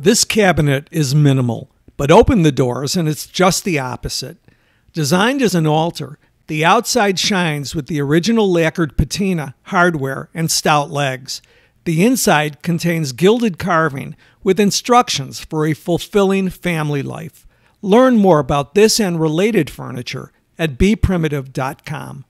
This cabinet is minimal, but open the doors and it's just the opposite. Designed as an altar, the outside shines with the original lacquered patina, hardware, and stout legs. The inside contains gilded carving with instructions for a fulfilling family life. Learn more about this and related furniture at bprimitive.com.